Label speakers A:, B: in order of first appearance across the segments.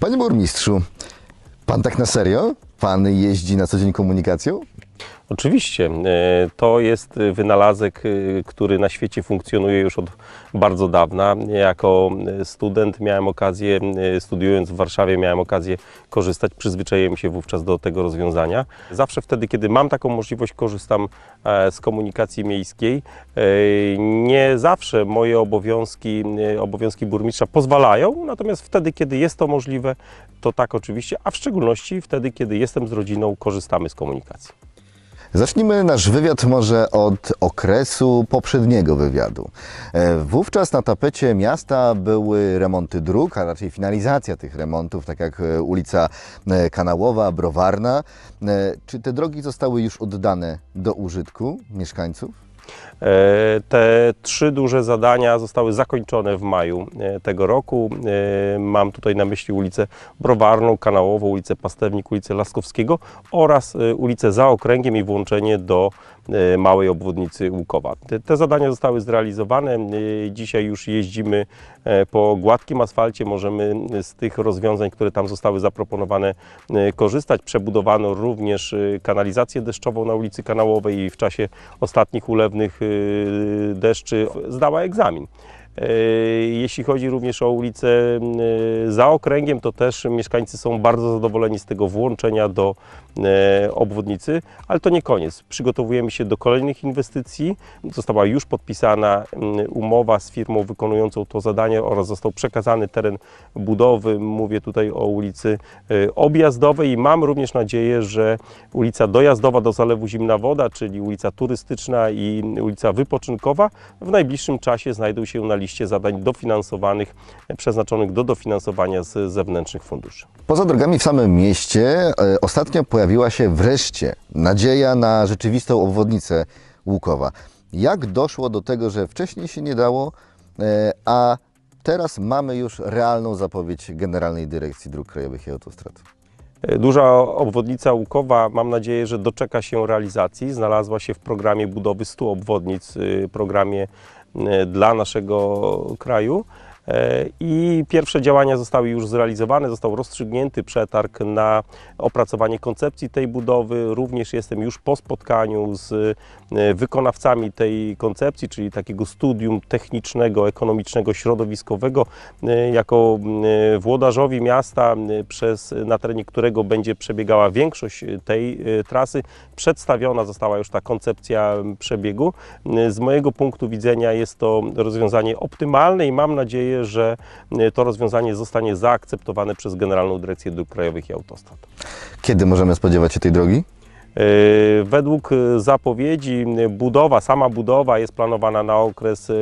A: Panie burmistrzu, pan tak na serio? Pan jeździ na co dzień komunikacją?
B: Oczywiście. E, to jest wynalazek, e, który na świecie funkcjonuje już od bardzo dawna. Jako student miałem okazję, e, studiując w Warszawie, miałem okazję korzystać. Przyzwyczaiłem się wówczas do tego rozwiązania. Zawsze wtedy, kiedy mam taką możliwość, korzystam z komunikacji miejskiej. Nie zawsze moje obowiązki, obowiązki burmistrza pozwalają, natomiast wtedy, kiedy jest to możliwe, to tak oczywiście, a w szczególności wtedy, kiedy jestem z rodziną, korzystamy z komunikacji.
A: Zacznijmy nasz wywiad może od okresu poprzedniego wywiadu. E, wówczas na tapecie miasta były remonty dróg, a raczej finalizacja tych remontów, tak jak e, ulica e, Kanałowa, Browarna. Czy te drogi zostały już oddane do użytku mieszkańców? E,
B: te trzy duże zadania zostały zakończone w maju e, tego roku. E, mam tutaj na myśli ulicę Browarną, Kanałową, ulicę Pastewnik, ulicę Laskowskiego oraz ulicę za okręgiem i włączenie do małej obwodnicy Łukowa. Te, zadania zostały zrealizowane. Dzisiaj już jeździmy po gładkim asfalcie. Możemy z tych rozwiązań, które tam zostały zaproponowane, korzystać. Przebudowano również kanalizację deszczową na ulicy Kanałowej i w czasie ostatnich ulewnych Y, deszczy, zdała egzamin. E, jeśli chodzi również o ulicę e, za okręgiem, to też mieszkańcy są bardzo zadowoleni z tego włączenia do e, obwodnicy, ale to nie koniec. Przygotowujemy się do kolejnych inwestycji. Została już podpisana mm, umowa z firmą wykonującą to zadanie oraz został przekazany teren budowy. Mówię tutaj o ulicy objazdowej i mam również nadzieję, że ulica dojazdowa do zalewu Zimna Woda, czyli ulica turystyczna i ulica wypoczynkowa w najbliższym czasie znajdą się na liście oczywiście zadań dofinansowanych, e, przeznaczonych do dofinansowania z zewnętrznych funduszy.
A: Poza drogami w samym mieście e, ostatnio pojawiła się wreszcie nadzieja na rzeczywistą obwodnicę Łukowa. Jak doszło do tego, że wcześniej się nie dało, e, a teraz mamy już realną zapowiedź Generalnej Dyrekcji Dróg Krajowych i Autostrad? Duża obwodnica Łukowa, mam
B: nadzieję, że doczeka się realizacji. Znalazła się w programie budowy 100 obwodnic, y, programie E, dla naszego kraju. E, i pierwsze działania zostały już zrealizowane, został rozstrzygnięty przetarg na opracowanie koncepcji tej budowy. Również jestem już po spotkaniu z e, wykonawcami tej koncepcji, czyli takiego studium technicznego, ekonomicznego, środowiskowego. E, jako włodarzowi miasta, przez, na terenie którego będzie przebiegała większość tej trasy, przedstawiona została już ta koncepcja przebiegu. Z mojego punktu widzenia jest to rozwiązanie optymalne i mam nadzieję, nadzieję, że e, to rozwiązanie zostanie zaakceptowane przez Generalną Dyrekcję Dróg Krajowych i Autostrad.
A: Kiedy możemy spodziewać się tej drogi?
B: E, według e, zapowiedzi budowa, sama budowa jest planowana na okres e,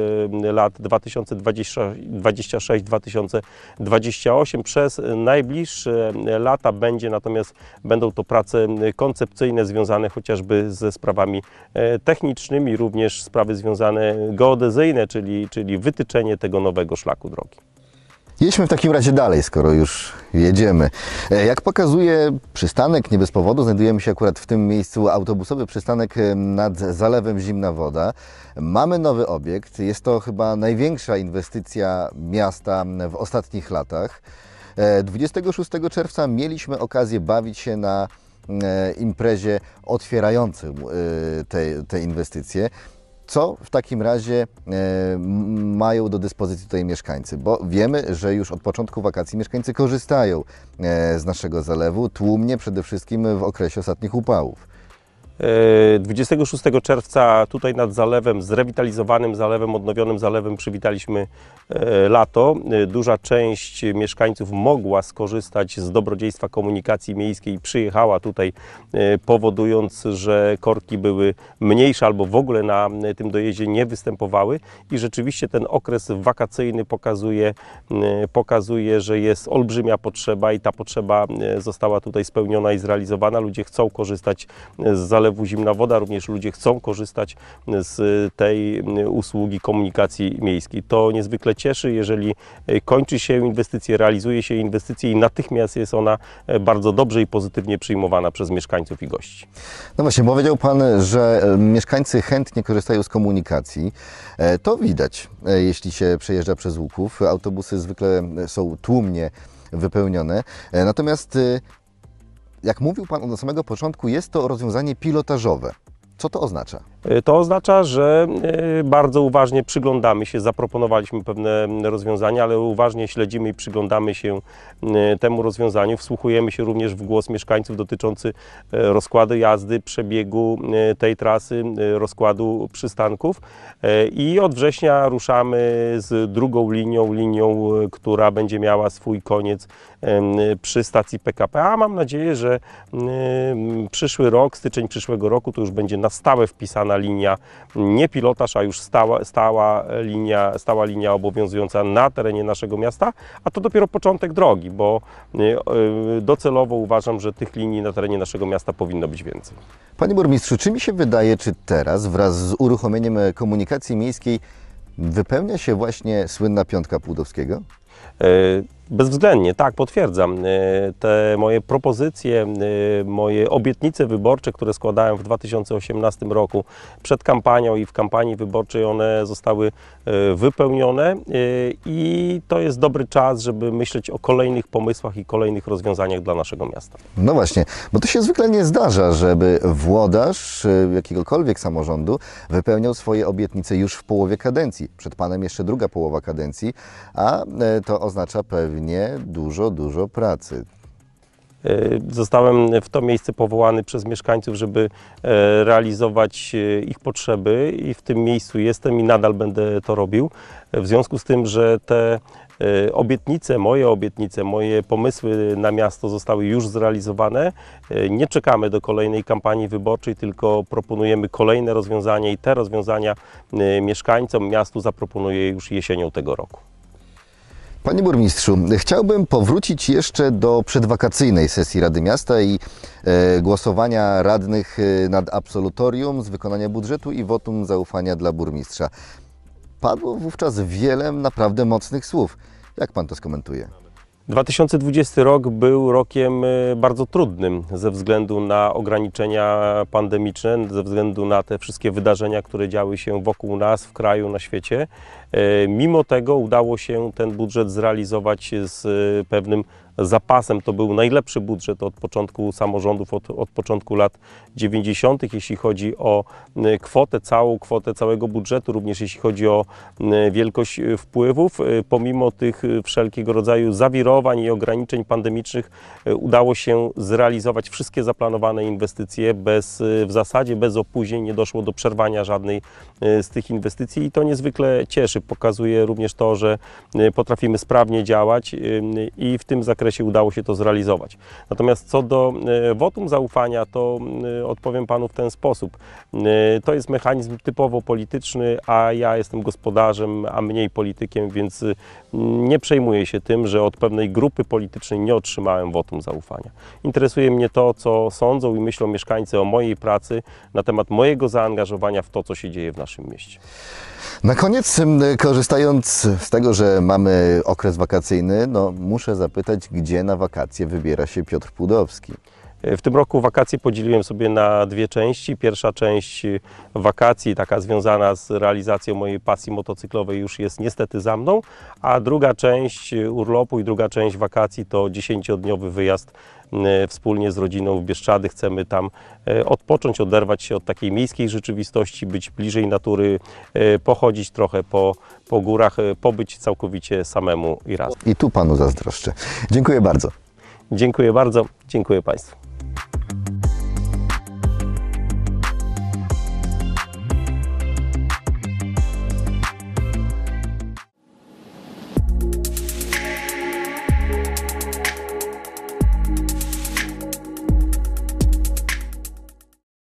B: lat 2026-2028. Przez najbliższe lata będzie natomiast będą to prace koncepcyjne związane chociażby ze sprawami technicznymi, również sprawy związane geodezyjne, czyli, czyli wytyczenie tego nowego szlaku drogi.
A: Jedźmy w takim razie dalej, skoro już jedziemy. E, jak pokazuje przystanek, nie bez powodu, znajdujemy się akurat w tym miejscu, autobusowy przystanek e, nad Zalewem Zimna Woda. Mamy nowy obiekt, jest to chyba największa inwestycja miasta w ostatnich latach. 26 e, czerwca mieliśmy okazję bawić się na imprezie otwierającym te, te inwestycje co w takim razie e, mają do dyspozycji tutaj mieszkańcy? Bo wiemy, że już od początku wakacji mieszkańcy korzystają e, z naszego zalewu, tłumnie przede wszystkim w okresie ostatnich upałów.
B: 26 e, czerwca tutaj nad zalewem, zrewitalizowanym zalewem, odnowionym zalewem przywitaliśmy e, lato. E, duża część mieszkańców mogła skorzystać z dobrodziejstwa komunikacji miejskiej i przyjechała tutaj, powodując, że korki były mniejsze albo w ogóle na tym dojeździe nie występowały i rzeczywiście ten okres wakacyjny pokazuje, pokazuje że jest olbrzymia potrzeba i ta potrzeba została tutaj spełniona i zrealizowana. Ludzie chcą korzystać z zalewu zalewu zimna woda, również ludzie chcą korzystać z tej usługi komunikacji miejskiej. To niezwykle cieszy, jeżeli kończy się inwestycje, realizuje się inwestycje i natychmiast jest ona bardzo dobrze i pozytywnie przyjmowana przez mieszkańców i gości.
A: No właśnie, powiedział Pan, że mieszkańcy chętnie korzystają z komunikacji. E, to widać, e, jeśli się przejeżdża przez Łuków. Autobusy zwykle są tłumnie wypełnione. E, natomiast jak mówił Pan od samego początku, jest to rozwiązanie pilotażowe. Co to oznacza?
B: Y, to oznacza, że y, bardzo uważnie przyglądamy się, zaproponowaliśmy pewne mm, rozwiązania, ale uważnie śledzimy i przyglądamy się y, temu rozwiązaniu. Wsłuchujemy się również w głos mieszkańców dotyczący rozkładu jazdy, przebiegu tej trasy, rozkładu przystanków i od września ruszamy z drugą linią, linią, która będzie miała swój koniec przy stacji PKP, a mam nadzieję, że mm, przyszły rok, styczeń przyszłego roku to już będzie na stałe wpisana linia, nie pilotaż, a już stała, stała, linia, stała linia obowiązująca na terenie naszego miasta, a to dopiero początek drogi, bo y, y, docelowo uważam, że tych linii na terenie naszego miasta powinno być
A: więcej. Panie burmistrzu, czy mi się wydaje, czy teraz wraz z uruchomieniem komunikacji miejskiej wypełnia się właśnie słynna piątka Płudowskiego? E,
B: Bezwzględnie, tak, potwierdzam. E, te moje propozycje, e, moje obietnice wyborcze, które składałem w 2018 roku przed kampanią i w kampanii wyborczej, one zostały e, wypełnione i to jest dobry czas, żeby myśleć o kolejnych pomysłach i kolejnych rozwiązaniach dla naszego miasta.
A: No właśnie, bo to się zwykle nie zdarza, żeby włodarz jakiegokolwiek samorządu wypełniał swoje obietnice już w połowie kadencji. Przed panem jeszcze druga połowa kadencji, a to oznacza pewnie pewnie dużo, dużo pracy. E,
B: zostałem w to miejsce powołany przez mieszkańców, żeby e, realizować e, ich potrzeby i w tym miejscu jestem i nadal będę to robił. W związku z tym, że te obietnice, moje obietnice, moje pomysły na miasto zostały już zrealizowane, nie czekamy do kolejnej kampanii wyborczej, tylko proponujemy kolejne rozwiązania i te rozwiązania mieszkańcom miastu zaproponuję już jesienią tego roku.
A: Panie burmistrzu, chciałbym powrócić jeszcze do przedwakacyjnej sesji Rady Miasta i e, głosowania radnych e, nad absolutorium z wykonania budżetu i wotum zaufania dla burmistrza. Padło wówczas wiele naprawdę mocnych słów. Jak pan to skomentuje?
B: 2020 rok był rokiem e, bardzo trudnym ze względu na ograniczenia pandemiczne, ze względu na te wszystkie wydarzenia, które działy się wokół nas, w kraju, na świecie. E, mimo tego udało się ten budżet zrealizować z e, pewnym zapasem. To był najlepszy budżet od początku samorządów, od, od początku lat 90., jeśli chodzi o e, kwotę, całą kwotę całego budżetu, również jeśli chodzi o wielkość wpływów. Pomimo tych wszelkiego rodzaju zawirowań i ograniczeń pandemicznych udało się zrealizować wszystkie zaplanowane inwestycje bez, w zasadzie bez opóźnień, nie doszło do przerwania żadnej z tych inwestycji i to niezwykle cieszy. Pokazuje również to, że y, potrafimy sprawnie działać y, i w tym zakresie udało się to zrealizować. Natomiast co do y, wotum zaufania, to odpowiem Panu w ten sposób. To jest mechanizm typowo polityczny, a ja jestem gospodarzem, a mniej politykiem, więc nie przejmuję się tym, że od pewnej grupy politycznej nie otrzymałem wotum zaufania. Interesuje mnie to, co sądzą i myślą mieszkańcy o mojej pracy na temat mojego zaangażowania w to, co się dzieje w naszym mieście.
A: Na koniec, korzystając z tego, że mamy okres wakacyjny, no, muszę zapytać, gdzie na wakacje wybiera się Piotr Pudowski?
B: W tym roku wakacje podzieliłem sobie na dwie części. Pierwsza część wakacji, taka związana z realizacją mojej pasji motocyklowej, już jest niestety za mną, a druga część urlopu i druga część wakacji to dziesięciodniowy wyjazd wspólnie z rodziną w Bieszczady. Chcemy tam e, odpocząć, oderwać się od takiej miejskiej rzeczywistości, być bliżej natury, e, pochodzić trochę po, po górach, e, pobyć całkowicie samemu i razem.
A: I tu panu zazdroszczę. Dziękuję bardzo.
B: Dziękuję bardzo, dziękuję Państwu.